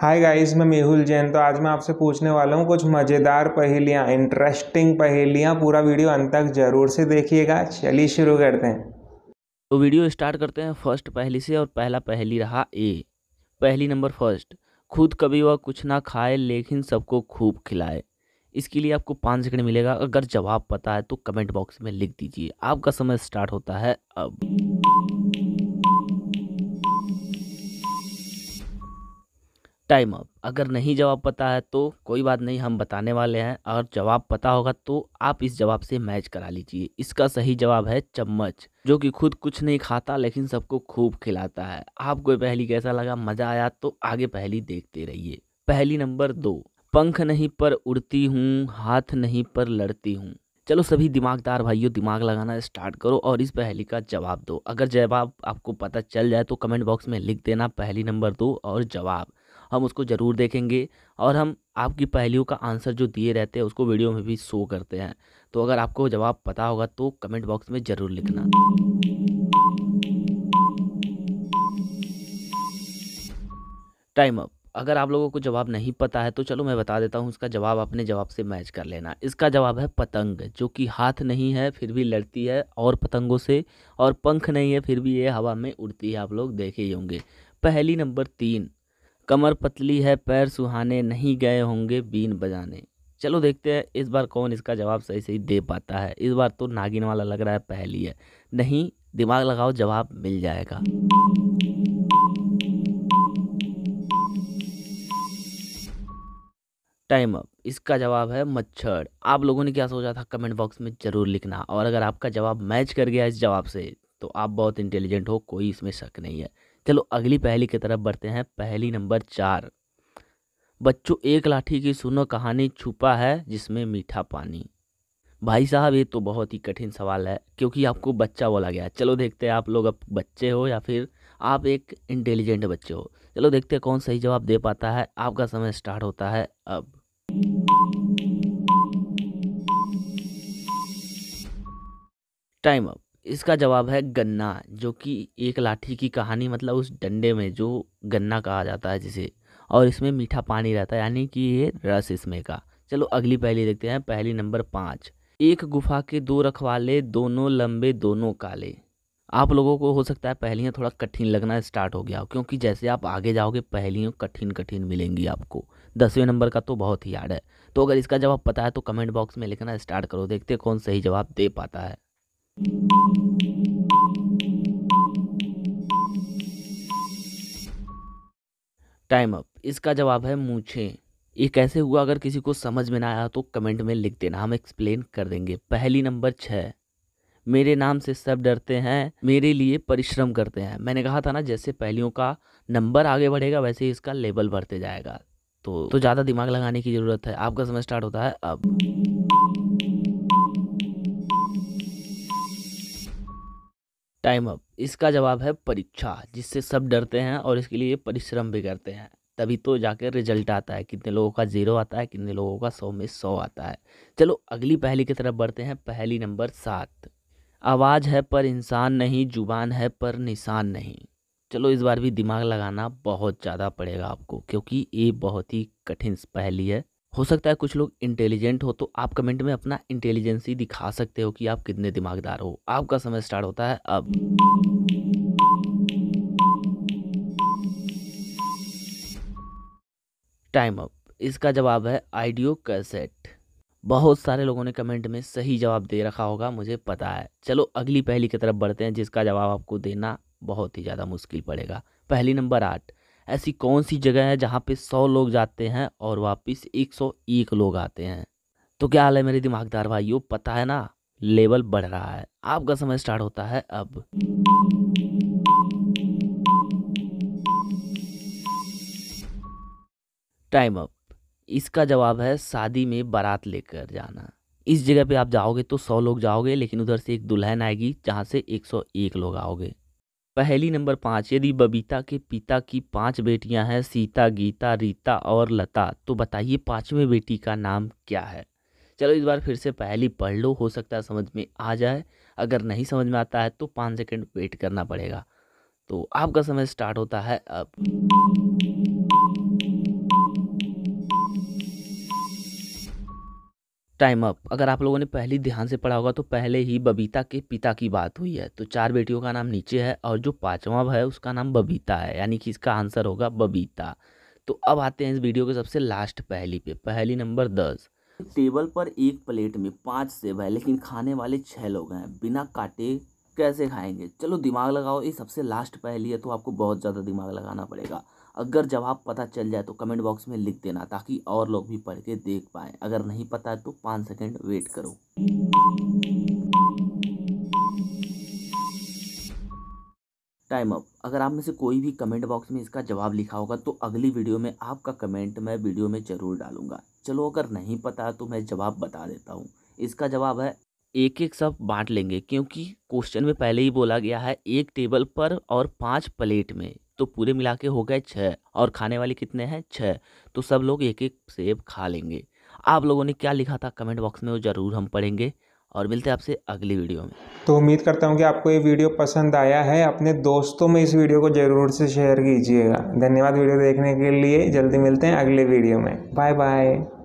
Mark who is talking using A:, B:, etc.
A: hi guys मैं मेहुल जैन तो आज मैं आपसे पूछने वाला हूँ कुछ मज़ेदार पहेलियाँ इंटरेस्टिंग पहेलियाँ पूरा वीडियो अंत तक ज़रूर से देखिएगा चलिए शुरू करते हैं तो वीडियो स्टार्ट करते हैं फर्स्ट पहली से और पहला पहली रहा ए पहली नंबर फर्स्ट खुद कभी वह कुछ ना खाए लेकिन सबको खूब खिलाए इसके लिए आपको पाँच सेकंड मिलेगा अगर जवाब पता है तो कमेंट बॉक्स में लिख दीजिए आपका समय स्टार्ट होता है अब टाइम अप अगर नहीं जवाब पता है तो कोई बात नहीं हम बताने वाले हैं और जवाब पता होगा तो आप इस जवाब से मैच करा लीजिए इसका सही जवाब है चम्मच जो कि खुद कुछ नहीं खाता लेकिन सबको खूब खिलाता है आपको पहली कैसा लगा मज़ा आया तो आगे पहली देखते रहिए पहली नंबर दो पंख नहीं पर उड़ती हूँ हाथ नहीं पर लड़ती हूँ चलो सभी दिमागदार भाइयों दिमाग लगाना स्टार्ट करो और इस पहली का जवाब दो अगर जवाब आपको पता चल जाए तो कमेंट बॉक्स में लिख देना पहली नंबर दो और जवाब हम उसको ज़रूर देखेंगे और हम आपकी पहलियों का आंसर जो दिए रहते हैं उसको वीडियो में भी शो करते हैं तो अगर आपको जवाब पता होगा तो कमेंट बॉक्स में ज़रूर लिखना टाइम अप अगर आप लोगों को जवाब नहीं पता है तो चलो मैं बता देता हूँ इसका जवाब अपने जवाब से मैच कर लेना इसका जवाब है पतंग जो कि हाथ नहीं है फिर भी लड़ती है और पतंगों से और पंख नहीं है फिर भी ये हवा में उड़ती है आप लोग देखे ही होंगे पहली नंबर तीन कमर पतली है पैर सुहाने नहीं गए होंगे बीन बजाने चलो देखते हैं इस बार कौन इसका जवाब सही सही दे पाता है इस बार तो नागिन वाला लग रहा है पहली है नहीं दिमाग लगाओ जवाब मिल जाएगा टाइम अप इसका जवाब है मच्छर आप लोगों ने क्या सोचा था कमेंट बॉक्स में ज़रूर लिखना और अगर आपका जवाब मैच कर गया इस जवाब से तो आप बहुत इंटेलिजेंट हो कोई इसमें शक नहीं है चलो अगली पहली की तरफ बढ़ते हैं पहली नंबर चार बच्चों एक लाठी की सुनो कहानी छुपा है जिसमें मीठा पानी भाई साहब ये तो बहुत ही कठिन सवाल है क्योंकि आपको बच्चा बोला गया चलो देखते हैं आप लोग अब बच्चे हो या फिर आप एक इंटेलिजेंट बच्चे हो चलो देखते हैं कौन सही जवाब दे पाता है आपका समय स्टार्ट होता है अब टाइम अप इसका जवाब है गन्ना जो कि एक लाठी की कहानी मतलब उस डंडे में जो गन्ना कहा जाता है जिसे और इसमें मीठा पानी रहता है यानी कि ये रस इसमें का चलो अगली पहली देखते हैं पहली नंबर पाँच एक गुफा के दो रखवाले दोनों लंबे दोनों काले आप लोगों को हो सकता है पहलियाँ थोड़ा कठिन लगना स्टार्ट हो गया हो क्योंकि जैसे आप आगे जाओगे पहलियों कठिन कठिन मिलेंगी आपको दसवें नंबर का तो बहुत ही याद है तो अगर इसका जवाब पता है तो कमेंट बॉक्स में लिखना स्टार्ट करो देखते कौन सही जवाब दे पाता है टाइम अप इसका जवाब है मूछे ये कैसे हुआ अगर किसी को समझ में ना आया तो कमेंट में लिख देना हम एक्सप्लेन कर देंगे पहली नंबर छः मेरे नाम से सब डरते हैं मेरे लिए परिश्रम करते हैं मैंने कहा था ना जैसे पहलियों का नंबर आगे बढ़ेगा वैसे ही इसका लेवल बढ़ते जाएगा तो तो ज़्यादा दिमाग लगाने की ज़रूरत है आपका समय स्टार्ट होता है अब टाइम अप इसका जवाब है परीक्षा जिससे सब डरते हैं और इसके लिए परिश्रम भी करते हैं तभी तो जाकर रिजल्ट आता है कितने लोगों का जीरो आता है कितने लोगों का सौ में सौ आता है चलो अगली पहली की तरफ बढ़ते हैं पहली नंबर सात आवाज़ है पर इंसान नहीं जुबान है पर निशान नहीं चलो इस बार भी दिमाग लगाना बहुत ज़्यादा पड़ेगा आपको क्योंकि ये बहुत ही कठिन पहली है हो सकता है कुछ लोग इंटेलिजेंट हो तो आप कमेंट में अपना इंटेलिजेंसी दिखा सकते हो कि आप कितने दिमागदार हो आपका समय स्टार्ट होता है अब टाइम अप इसका जवाब है आइडियो कैसेट बहुत सारे लोगों ने कमेंट में सही जवाब दे रखा होगा मुझे पता है चलो अगली पहली की तरफ बढ़ते हैं जिसका जवाब आपको देना बहुत ही ज़्यादा मुश्किल पड़ेगा पहली नंबर आठ ऐसी कौन सी जगह है जहाँ पे सौ लोग जाते हैं और वापस एक सौ एक लोग आते हैं तो क्या हाल है मेरे दिमागदार भाइयों पता है ना लेवल बढ़ रहा है आपका समय स्टार्ट होता है अब टाइम अप इसका जवाब है शादी में बारात लेकर जाना इस जगह पे आप जाओगे तो सौ लोग जाओगे लेकिन उधर से एक दुल्हन आएगी जहाँ से एक सौ एक लोग आओगे पहली नंबर पाँच यदि बबीता के पिता की पांच बेटियां हैं सीता गीता रीता और लता तो बताइए पांचवें बेटी का नाम क्या है चलो इस बार फिर से पहली पढ़ लो हो सकता है समझ में आ जाए अगर नहीं समझ में आता है तो पाँच सेकंड वेट करना पड़ेगा तो आपका समय स्टार्ट होता है अब टाइम अप अगर आप लोगों ने पहली ध्यान से पढ़ा होगा तो पहले ही बबीता के पिता की बात हुई है तो चार बेटियों का नाम नीचे है और जो पाँचवा है उसका नाम बबीता है यानी कि इसका आंसर होगा बबीता तो अब आते हैं इस वीडियो के सबसे लास्ट पहली पे पहली नंबर दस टेबल पर एक प्लेट में पाँच सेब है लेकिन खाने वाले छः लोग हैं बिना काटे कैसे खाएंगे चलो दिमाग लगाओ ये सबसे लास्ट पहली है तो आपको बहुत ज़्यादा दिमाग लगाना पड़ेगा अगर जवाब पता चल जाए तो कमेंट बॉक्स में लिख देना ताकि और लोग भी पढ़ के देख पाए अगर नहीं पता है तो पाँच सेकेंड वेट करो टाइम अप अगर आप में से कोई भी कमेंट बॉक्स में इसका जवाब लिखा होगा तो अगली वीडियो में आपका कमेंट मैं वीडियो में ज़रूर डालूंगा चलो अगर नहीं पता तो मैं जवाब बता देता हूँ इसका जवाब है एक एक सब बांट लेंगे क्योंकि क्वेश्चन में पहले ही बोला गया है एक टेबल पर और पांच प्लेट में तो पूरे मिला के हो गए छः और खाने वाले कितने हैं छः तो सब लोग एक एक सेब खा लेंगे आप लोगों ने क्या लिखा था कमेंट बॉक्स में वो ज़रूर हम पढ़ेंगे और मिलते हैं आपसे अगली वीडियो में तो उम्मीद करता हूँ कि आपको ये वीडियो पसंद आया है अपने दोस्तों में इस वीडियो को ज़रूर से शेयर कीजिएगा धन्यवाद वीडियो देखने के लिए जल्दी मिलते हैं अगले वीडियो में बाय बाय